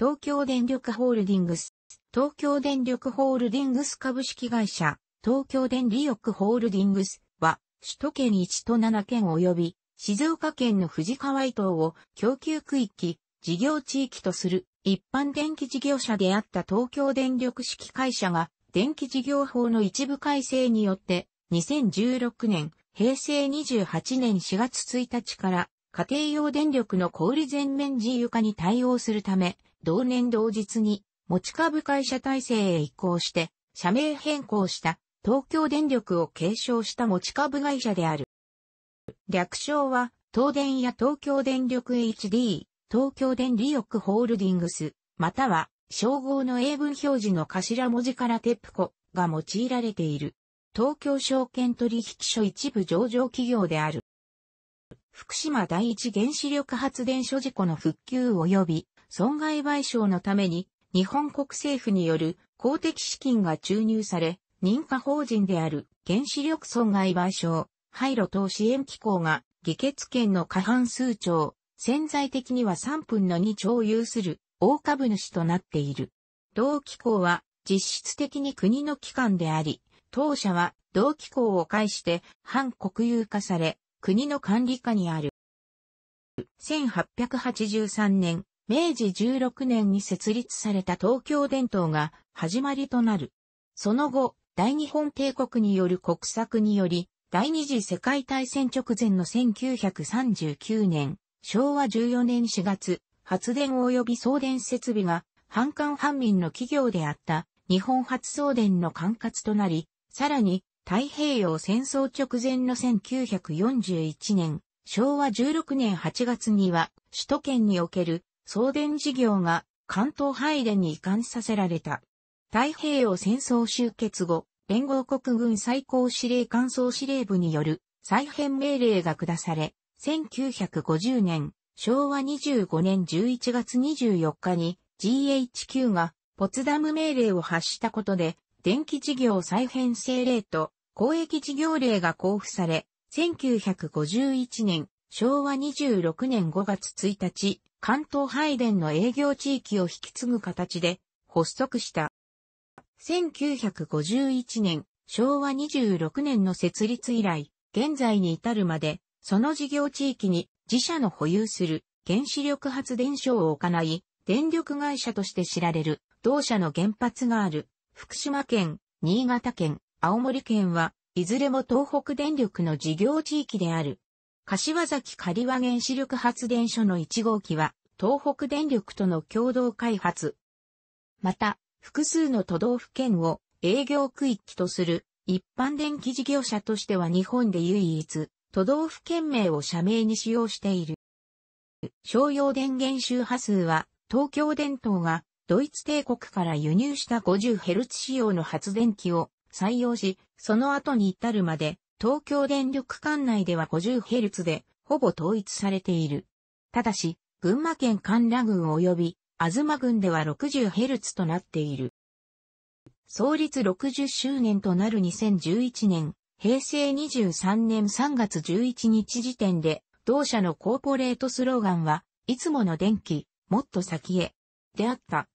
東京電力ホールディングス、東京電力ホールディングス株式会社、東京電力ホールディングスは、首都圏1都7県及び、静岡県の富士川伊東を供給区域、事業地域とする一般電気事業者であった東京電力式会社が電気事業法の一部改正によって2016年平成28年4月1日から家庭用電力の小売全面自由化に対応するため同年同日に持ち株会社体制へ移行して、社名変更した東京電力を継承した持ち株会社である。略称は、東電や東京電力 HD、東京電力ホールディングス、または、称号の英文表示の頭文字からテプコが用いられている。東京証券取引所一部上場企業である。福島第一原子力発電所事故の復旧及び損害賠償のために日本国政府による公的資金が注入され、認可法人である原子力損害賠償、廃炉等支援機構が議決権の過半数兆、潜在的には3分の2超を有する大株主となっている。同機構は実質的に国の機関であり、当社は同機構を介して反国有化され、国の管理下にある。1883年、明治16年に設立された東京伝統が始まりとなる。その後、大日本帝国による国策により、第二次世界大戦直前の1939年、昭和14年4月、発電及び送電設備が、反官反民の企業であった、日本初送電の管轄となり、さらに、太平洋戦争直前の1941年、昭和16年8月には、首都圏における送電事業が関東ハイレに移管させられた。太平洋戦争終結後、連合国軍最高司令官総司令部による再編命令が下され、1950年、昭和25年11月24日に GHQ がポツダム命令を発したことで、電気事業再編政令と公益事業令が交付され、1951年、昭和26年5月1日、関東拝殿の営業地域を引き継ぐ形で発足した。1951年、昭和26年の設立以来、現在に至るまで、その事業地域に自社の保有する原子力発電所を置かない、電力会社として知られる、同社の原発がある、福島県、新潟県、青森県は、いずれも東北電力の事業地域である。柏崎刈羽原子力発電所の1号機は、東北電力との共同開発。また、複数の都道府県を営業区域とする一般電気事業者としては日本で唯一、都道府県名を社名に使用している。商用電源周波数は、東京電灯がドイツ帝国から輸入した 50Hz 仕様の発電機を採用し、その後に至るまで東京電力管内では 50Hz で、ほぼ統一されている。ただし、群馬県神羅郡及び、東郡では 60Hz となっている。創立60周年となる2011年、平成23年3月11日時点で、同社のコーポレートスローガンは、いつもの電気、もっと先へ、であった。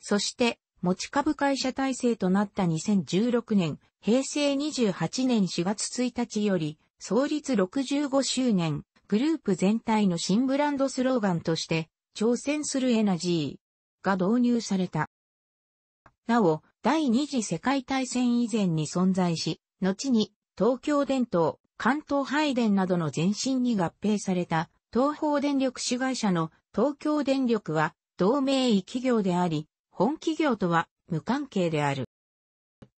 そして、持ち株会社体制となった2016年、平成28年4月1日より、創立65周年、グループ全体の新ブランドスローガンとして、挑戦するエナジーが導入された。なお、第二次世界大戦以前に存在し、後に東京電灯、関東配電などの前身に合併された東方電力子会社の東京電力は同盟異企業であり、本企業とは無関係である。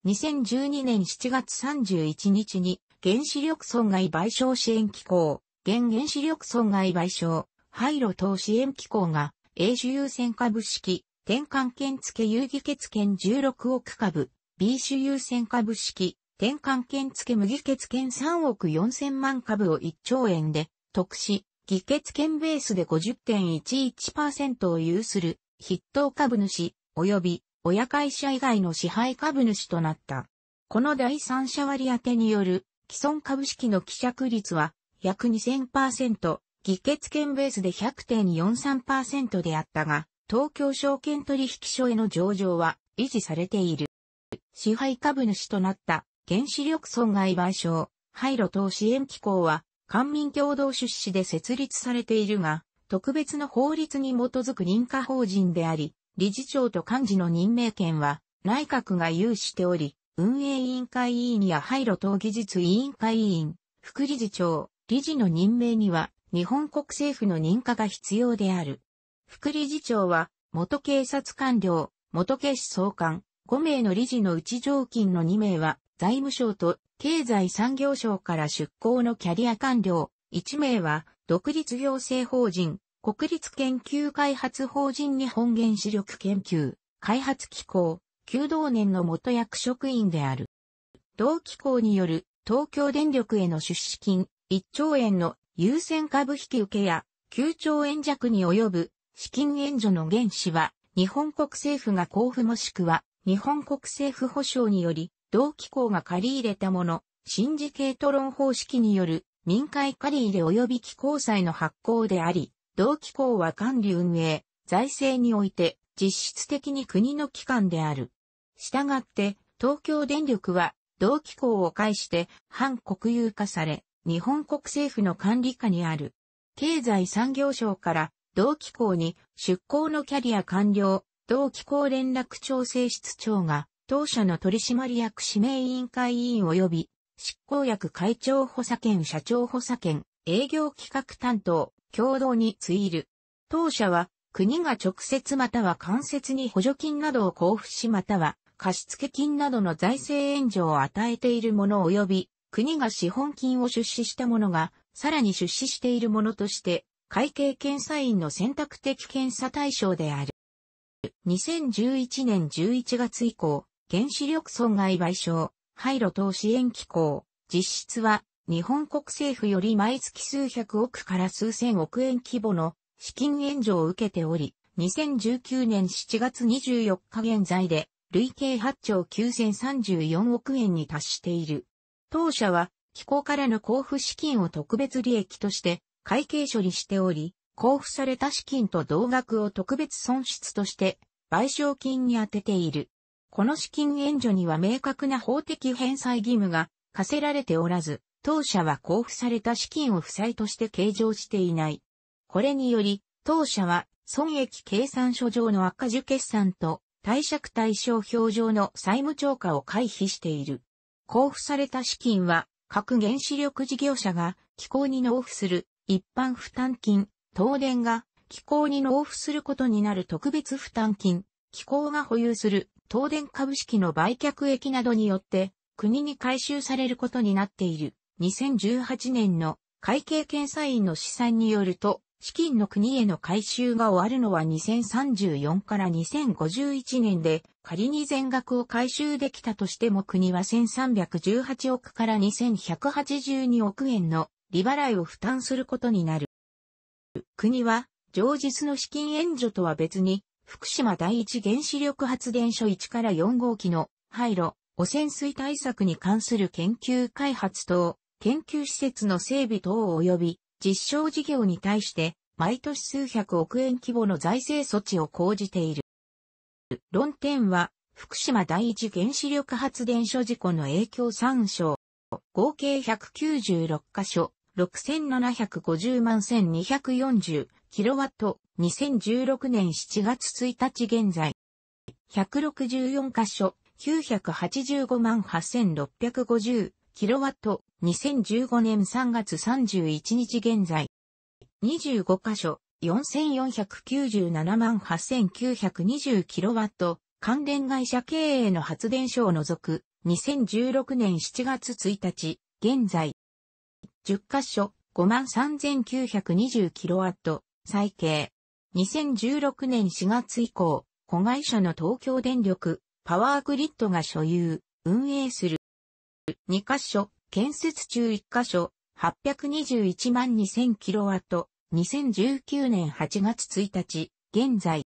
2012年7月31日に原子力損害賠償支援機構、現原子力損害賠償、廃炉等支援機構が英種優先株式、転換券付有義欠券16億株、B 種優先株式、転換券付無義欠券3億4000万株を1兆円で、特し、議決権ベースで50.11%を有する筆頭株主、及び親会社以外の支配株主となった。この第三者割当による既存株式の希釈率は約2000%、議決権ベースで100.43%であったが、東京証券取引所への上場は維持されている。支配株主となった原子力損害賠償、廃炉等支援機構は、官民共同出資で設立されているが、特別の法律に基づく認可法人であり、理事長と幹事の任命権は内閣が有しており、運営委員会委員や廃炉等技術委員会委員、副理事長、理事の任命には日本国政府の認可が必要である。副理事長は元警察官僚、元警視総監、5名の理事のうち常勤の2名は財務省と経済産業省から出向のキャリア官僚、1名は独立行政法人国立研究開発法人日本原子力研究、開発機構、旧同年の元役職員である。同機構による東京電力への出資金1兆円の優先株引受けや9兆円弱に及ぶ資金援助の原資は日本国政府が交付もしくは日本国政府保障により同機構が借り入れたもの、シンジケート論方式による民間借り入れ及び機構債の発行であり、同機構は管理運営、財政において実質的に国の機関である。したがって、東京電力は同機構を介して反国有化され、日本国政府の管理下にある。経済産業省から同機構に出向のキャリア完了、同機構連絡調整室長が当社の取締役指名委員会委員及び執行役会長補佐権社長補佐権営業企画担当共同に追いる。当社は、国が直接または間接に補助金などを交付しまたは、貸付金などの財政援助を与えているもの及び、国が資本金を出資したものが、さらに出資しているものとして、会計検査院の選択的検査対象である。2011年11月以降、原子力損害賠償、廃炉投資援機構、実質は日本国政府より毎月数百億から数千億円規模の資金援助を受けており、2019年7月24日現在で、累計8兆9034億円に達している。当社は、機構からの交付資金を特別利益として、会計処理しており、交付された資金と同額を特別損失として、賠償金に充てている。この資金援助には明確な法的返済義務が課せられておらず、当社は交付された資金を負債として計上していない。これにより、当社は損益計算書上の赤字決算と貸借対照表上の債務超過を回避している。交付された資金は各原子力事業者が機構に納付する一般負担金、東電が機構に納付することになる特別負担金、機構が保有する東電株式の売却益などによって国に回収されることになっている。2018年の会計検査院の試算によると、資金の国への回収が終わるのは2034から2051年で、仮に全額を回収できたとしても国は1318億から2182億円の利払いを負担することになる。国は、常実の資金援助とは別に、福島第一原子力発電所1から4号機の廃炉、汚染水対策に関する研究開発等、研究施設の整備等及び実証事業に対して毎年数百億円規模の財政措置を講じている。論点は福島第一原子力発電所事故の影響参照。合計196箇所、6750万1240キロワット、2016年7月1日現在。164箇所、985万8650キロワット、2015年3月31日現在、25カ所、4497万8920キロワット、関連会社経営の発電所を除く、2016年7月1日、現在、10カ所、5万3920キロワット、最計。2016年4月以降、子会社の東京電力、パワーグリッドが所有、運営する2カ所、建設中1カ所、821万2000キロワット、2019年8月1日、現在。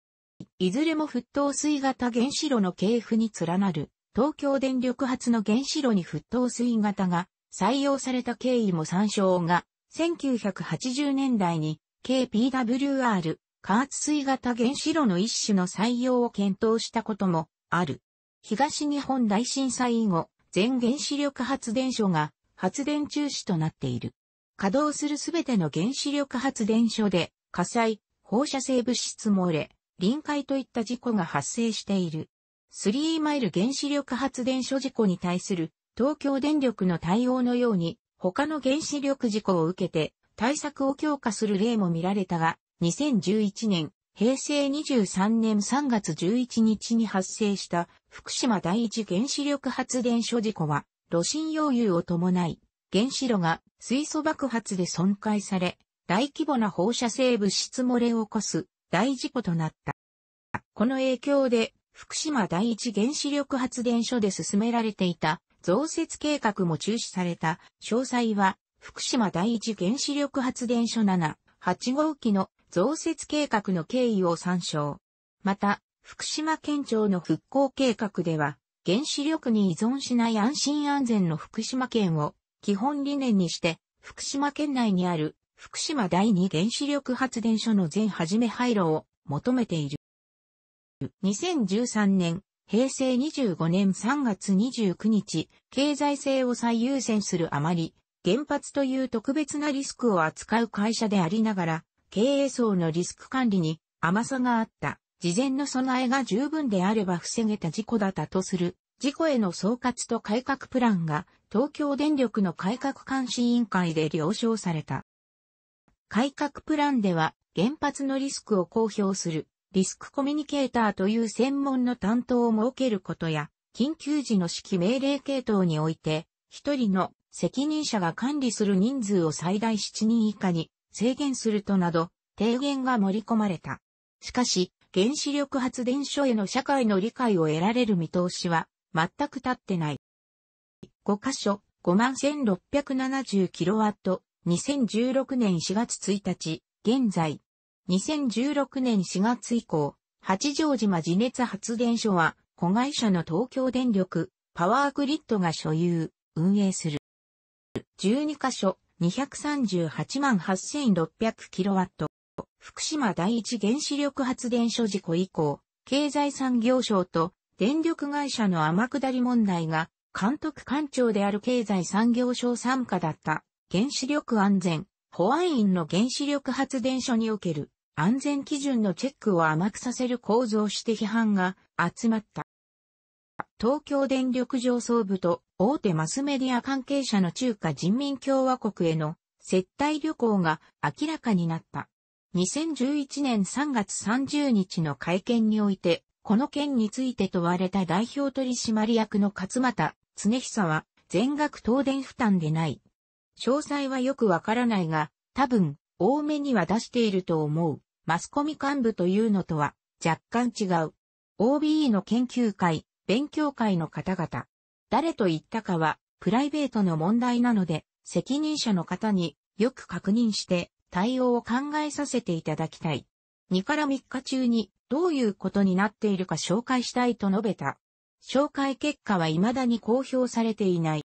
いずれも沸騰水型原子炉の系譜に連なる、東京電力発の原子炉に沸騰水型が採用された経緯も参照が、1980年代に KPWR、加圧水型原子炉の一種の採用を検討したこともある。東日本大震災後、全原子力発電所が発電中止となっている。稼働するすべての原子力発電所で火災、放射性物質漏れ、臨界といった事故が発生している。スリーマイル原子力発電所事故に対する東京電力の対応のように他の原子力事故を受けて対策を強化する例も見られたが、2011年平成23年3月11日に発生した福島第一原子力発電所事故は、炉心溶融を伴い、原子炉が水素爆発で損壊され、大規模な放射性物質漏れを起こす大事故となった。この影響で、福島第一原子力発電所で進められていた増設計画も中止された詳細は、福島第一原子力発電所7、8号機の増設計画の経緯を参照。また、福島県庁の復興計画では、原子力に依存しない安心安全の福島県を基本理念にして、福島県内にある福島第二原子力発電所の全始め廃炉を求めている。2013年、平成25年3月29日、経済性を最優先するあまり、原発という特別なリスクを扱う会社でありながら、経営層のリスク管理に甘さがあった、事前の備えが十分であれば防げた事故だったとする、事故への総括と改革プランが東京電力の改革監視委員会で了承された。改革プランでは原発のリスクを公表するリスクコミュニケーターという専門の担当を設けることや緊急時の指揮命令系統において一人の責任者が管理する人数を最大7人以下に制限するとなど、提言が盛り込まれた。しかし、原子力発電所への社会の理解を得られる見通しは、全く立ってない。5箇所、51,670kW、2016年4月1日、現在。2016年4月以降、八丈島地熱発電所は、子会社の東京電力、パワーグリッドが所有、運営する。12カ所、238万 8600kW。福島第一原子力発電所事故以降、経済産業省と電力会社の天下り問題が監督官庁である経済産業省参加だった原子力安全保安院の原子力発電所における安全基準のチェックを甘くさせる構造をして批判が集まった。東京電力上層部と大手マスメディア関係者の中華人民共和国への接待旅行が明らかになった。2011年3月30日の会見において、この件について問われた代表取締役の勝俣常久は、全額東電負担でない。詳細はよくわからないが、多分、多めには出していると思う。マスコミ幹部というのとは、若干違う。OBE の研究会、勉強会の方々、誰と言ったかは、プライベートの問題なので、責任者の方によく確認して対応を考えさせていただきたい。2から3日中にどういうことになっているか紹介したいと述べた。紹介結果は未だに公表されていない。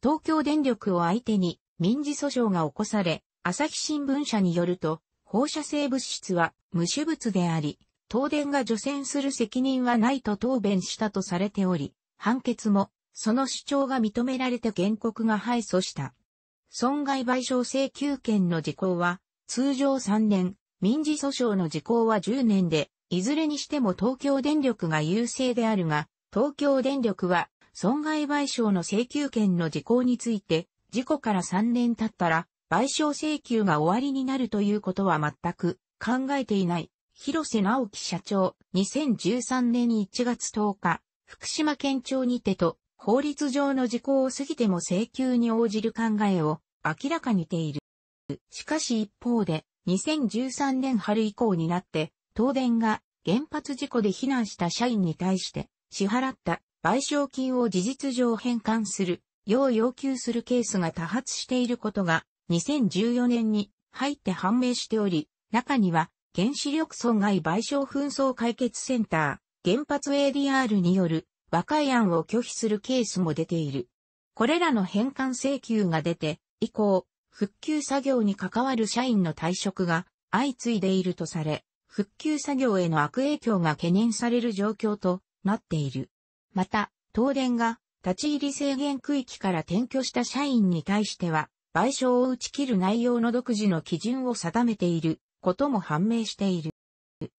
東京電力を相手に民事訴訟が起こされ、朝日新聞社によると、放射性物質は無種物であり、東電が除染する責任はないと答弁したとされており、判決もその主張が認められて原告が敗訴した。損害賠償請求権の時効は、通常3年、民事訴訟の時効は10年で、いずれにしても東京電力が優勢であるが、東京電力は、損害賠償の請求権の時効について、事故から3年経ったら、賠償請求が終わりになるということは全く考えていない。広瀬直樹社長、2013年1月10日、福島県庁にてと、法律上の時効を過ぎても請求に応じる考えを明らかにている。しかし一方で、2013年春以降になって、東電が原発事故で避難した社員に対して支払った賠償金を事実上返還する、よう要求するケースが多発していることが2014年に入って判明しており、中には原子力損害賠償紛争解決センター、原発 ADR による和解案を拒否するケースも出ている。これらの返還請求が出て、以降、復旧作業に関わる社員の退職が相次いでいるとされ、復旧作業への悪影響が懸念される状況となっている。また、東電が立ち入り制限区域から転居した社員に対しては、賠償を打ち切る内容の独自の基準を定めていることも判明している。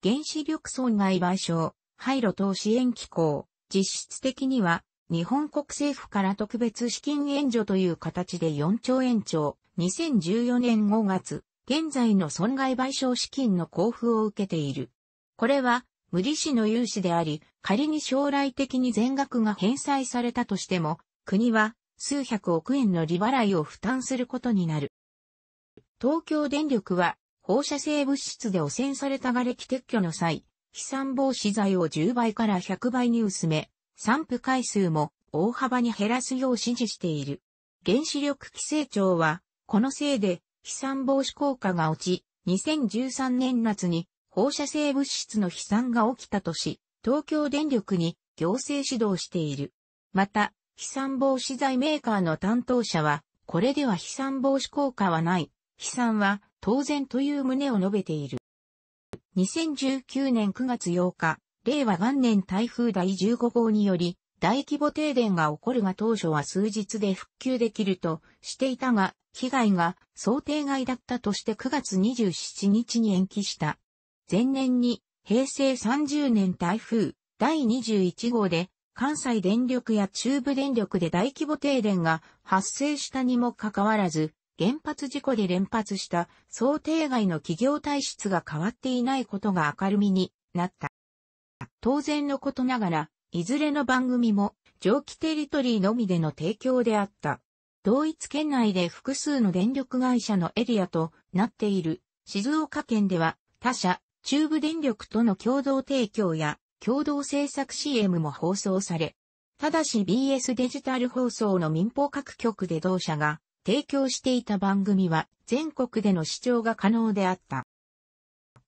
原子力損害賠償、廃炉等支援機構、実質的には、日本国政府から特別資金援助という形で4兆円超、2014年5月、現在の損害賠償資金の交付を受けている。これは、無利子の融資であり、仮に将来的に全額が返済されたとしても、国は数百億円の利払いを負担することになる。東京電力は放射性物質で汚染された瓦礫撤去の際、飛散防止剤を10倍から100倍に薄め、散布回数も大幅に減らすよう指示している。原子力規制庁は、このせいで飛散防止効果が落ち、2013年夏に放射性物質の飛散が起きたとし、東京電力に行政指導している。また、飛散防止剤メーカーの担当者は、これでは飛散防止効果はない。飛散は当然という旨を述べている。2019年9月8日、令和元年台風第15号により、大規模停電が起こるが当初は数日で復旧できるとしていたが、被害が想定外だったとして9月27日に延期した。前年に平成30年台風第21号で関西電力や中部電力で大規模停電が発生したにもかかわらず、原発事故で連発した想定外の企業体質が変わっていないことが明るみになった。当然のことながら、いずれの番組も蒸気テリトリーのみでの提供であった。同一県内で複数の電力会社のエリアとなっている静岡県では他社、中部電力との共同提供や共同制作 CM も放送され、ただし BS デジタル放送の民放各局で同社が提供していた番組は全国での視聴が可能であった。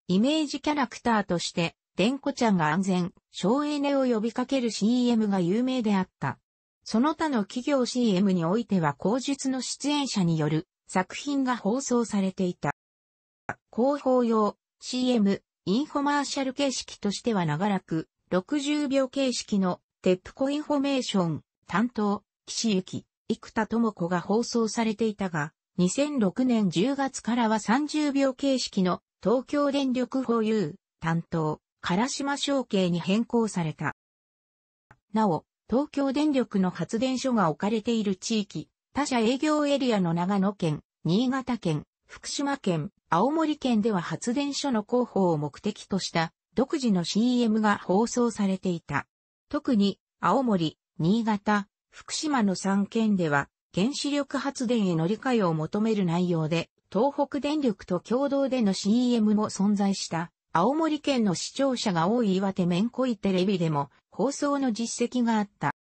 イメージキャラクターとして、デンコちゃんが安全、省エネを呼びかける CM が有名であった。その他の企業 CM においては口述の出演者による作品が放送されていた。広報用 CM、インフォマーシャル形式としては長らく60秒形式のテップコインフォメーション担当、岸き。生田智子が放送されていたが、2006年10月からは30秒形式の東京電力保有担当、唐島承継に変更された。なお、東京電力の発電所が置かれている地域、他社営業エリアの長野県、新潟県、福島県、青森県では発電所の広報を目的とした独自の CM が放送されていた。特に、青森、新潟、福島の3県では原子力発電への理解を求める内容で、東北電力と共同での CM も存在した、青森県の視聴者が多い岩手面恋テレビでも放送の実績があった。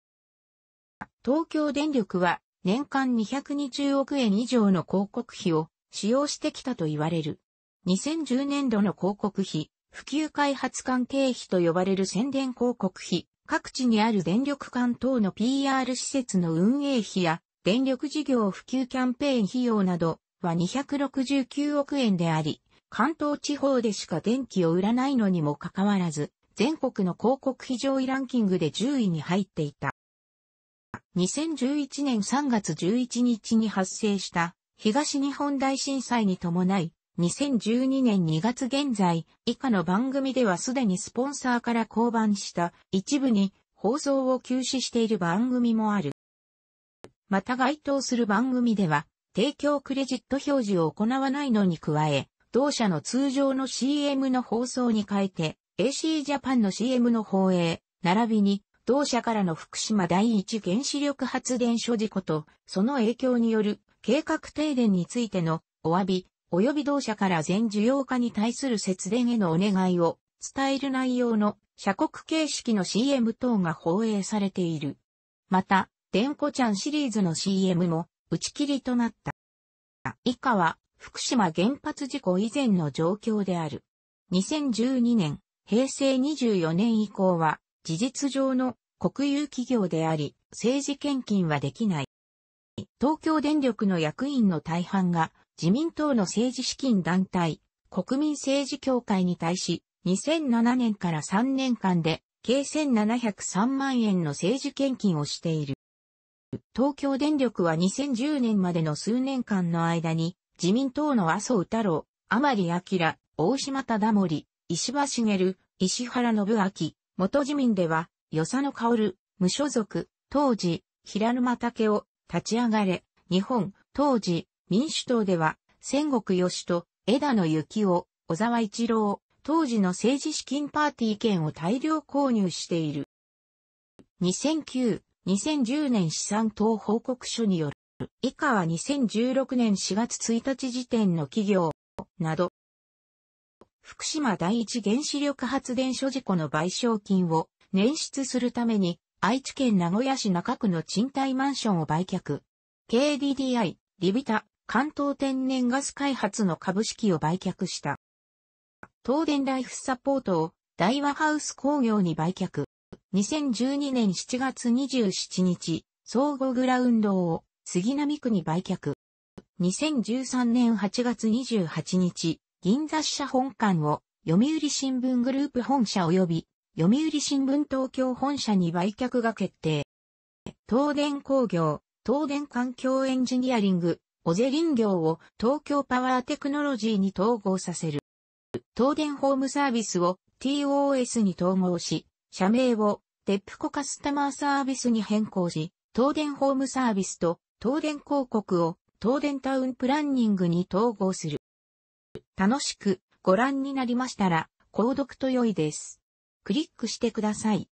東京電力は年間220億円以上の広告費を使用してきたと言われる。2010年度の広告費、普及開発関係費と呼ばれる宣伝広告費各地にある電力館等の PR 施設の運営費や電力事業普及キャンペーン費用などは269億円であり、関東地方でしか電気を売らないのにもかかわらず、全国の広告費上位ランキングで10位に入っていた。2011年3月11日に発生した東日本大震災に伴い、2012年2月現在、以下の番組ではすでにスポンサーから降板した一部に放送を休止している番組もある。また該当する番組では、提供クレジット表示を行わないのに加え、同社の通常の CM の放送に変えて、AC ジャパンの CM の放映、並びに、同社からの福島第一原子力発電所事故と、その影響による計画停電についてのお詫び、及び同社から全需要家に対する節電へのお願いを伝える内容の社国形式の CM 等が放映されている。また、デンコちゃんシリーズの CM も打ち切りとなった。以下は福島原発事故以前の状況である。2012年、平成24年以降は事実上の国有企業であり、政治献金はできない。東京電力の役員の大半が自民党の政治資金団体、国民政治協会に対し、2007年から3年間で、計1703万円の政治献金をしている。東京電力は2010年までの数年間の間に、自民党の麻生太郎、甘利明、大島忠盛、石破茂、石原信明、元自民では、与謝野薫、無所属、当時、平沼武を、立ち上がれ、日本、当時、民主党では、戦国義と枝野幸男、小沢一郎、当時の政治資金パーティー券を大量購入している。2009、2010年資産等報告書による、以下は2016年4月1日時点の企業、など、福島第一原子力発電所事故の賠償金を捻出するために、愛知県名古屋市中区の賃貸マンションを売却。KDDI、リビタ、関東天然ガス開発の株式を売却した。東電ライフサポートを大和ハウス工業に売却。2012年7月27日、総合グラウンドを杉並区に売却。2013年8月28日、銀座支社本館を読売新聞グループ本社及び読売新聞東京本社に売却が決定。東電工業、東電環境エンジニアリング、オゼ林業を東京パワーテクノロジーに統合させる。東電ホームサービスを TOS に統合し、社名をデップコカスタマーサービスに変更し、東電ホームサービスと東電広告を東電タウンプランニングに統合する。楽しくご覧になりましたら、購読と良いです。クリックしてください。